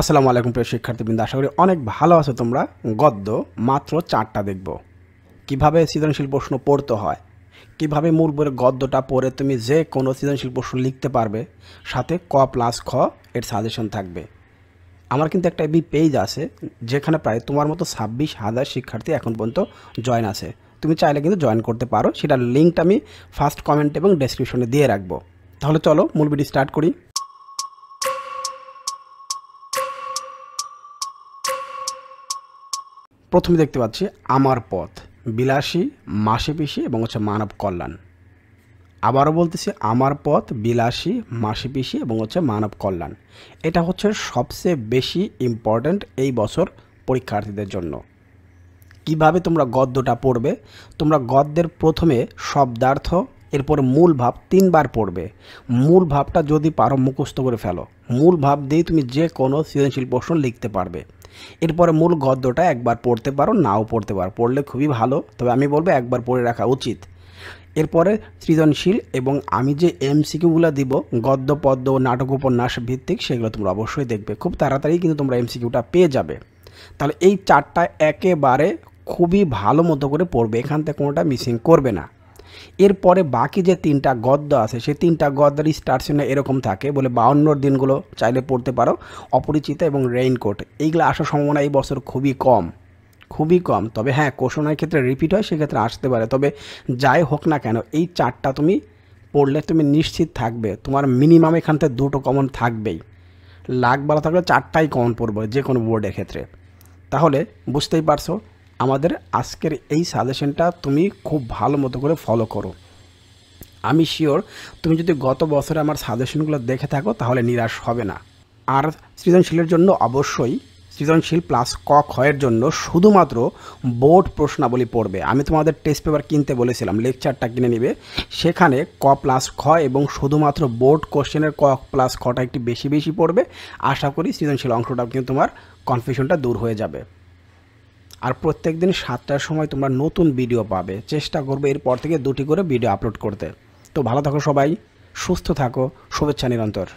আসসালামু আলাইকুম প্রিয় শিক্ষার্থীবৃন্দ আশা করি অনেক ভালো আছো তোমরা গদ্য মাত্র চারটা দেখব কিভাবে সৃজনশীল প্রশ্ন পড়তে হয় কিভাবে মূল বইয়ের গদ্যটা পড়ে তুমি যে কোনো সৃজনশীল প্রশ্ন লিখতে পারবে সাথে ক প্লাস খ এর সাজেশন থাকবে আমার কিন্তু একটা এবি পেজ আছে যেখানে প্রায় তোমার মতো ছাব্বিশ হাজার শিক্ষার্থী এখন পর্যন্ত জয়েন আছে তুমি চাইলে কিন্তু জয়েন করতে পারো সেটার লিঙ্কটা আমি ফার্স্ট কমেন্ট এবং ডেসক্রিপশনে দিয়ে রাখবো তাহলে চলো মূল বইটি স্টার্ট করি প্রথমে দেখতে পাচ্ছি আমার পথ বিলাসী মাসে পিসি এবং হচ্ছে মানব কল্যাণ আবারও বলতেছি আমার পথ বিলাসী মাসে পিসি এবং হচ্ছে মানব কল্যাণ এটা হচ্ছে সবচেয়ে বেশি ইম্পর্ট্যান্ট এই বছর পরীক্ষার্থীদের জন্য কিভাবে তোমরা গদ্যটা পড়বে তোমরা গদ্যের প্রথমে শব্দার্থ এরপর মূল ভাব তিনবার পড়বে মূল ভাবটা যদি পারো মুখস্থ করে ফেলো মূল ভাব দিয়ে তুমি যে কোনো সৃজনশীল প্রশ্ন লিখতে পারবে এরপরে মূল গদ্যটা একবার পড়তে পারো নাও পড়তে পারো পড়লে খুবই ভালো তবে আমি বলবো একবার পড়ে রাখা উচিত এরপরে সৃজনশীল এবং আমি যে এমসিকিউগুলো দিব গদ্য পদ্য নাটক উপন্যাস ভিত্তিক সেগুলো তোমরা অবশ্যই দেখবে খুব তাড়াতাড়ি কিন্তু তোমরা এমসিকিউটা পেয়ে যাবে তাহলে এই চারটা একেবারে খুবই ভালো মতো করে পড়বে এখান থেকে কোনোটা মিসিং করবে না এরপরে বাকি যে তিনটা গদ্য আছে সেই তিনটা গদ্যার স্টার্সিনে এরকম থাকে বলে বাউন্নর দিনগুলো চাইলে পড়তে পারো অপরিচিতা এবং রেইনকোট এইগুলো আসার সম্ভাবনা এই বছর খুবই কম খুবই কম তবে হ্যাঁ কোশনের ক্ষেত্রে রিপিট হয় সেক্ষেত্রে আসতে পারে তবে যাই হোক না কেন এই চারটা তুমি পড়লে তুমি নিশ্চিত থাকবে তোমার মিনিমাম এখান থেকে দুটো কমন থাকবেই লাখ ভালো থাকলে চারটাই কমন পড়বে যে কোনো বোর্ডের ক্ষেত্রে তাহলে বুঝতেই পারছো আমাদের আজকের এই সাজেশনটা তুমি খুব ভালো মতো করে ফলো করো আমি শিওর তুমি যদি গত বছরে আমার সাজেশনগুলো দেখে থাকো তাহলে নিরাশ হবে না আর সৃজনশীলের জন্য অবশ্যই সৃজনশীল প্লাস ক ক্ষয়ের জন্য শুধুমাত্র বোর্ড প্রশ্নাবলী পড়বে আমি তোমাদের টেস্ট পেপার কিনতে বলেছিলাম লেকচারটা কিনে নিবে সেখানে ক প্লাস খ এবং শুধুমাত্র বোর্ড কোশ্চেনের ক প্লাস খটা একটি বেশি বেশি পড়বে আশা করি সৃজনশীল অংশটা কিন্তু তোমার কনফিউশনটা দূর হয়ে যাবে আর প্রত্যেক দিন সাতটার সময় তোমরা নতুন ভিডিও পাবে চেষ্টা করবে এরপর থেকে দুটি করে ভিডিও আপলোড করতে তো ভালো থাকো সবাই সুস্থ থাকো শুভেচ্ছা নিরন্তর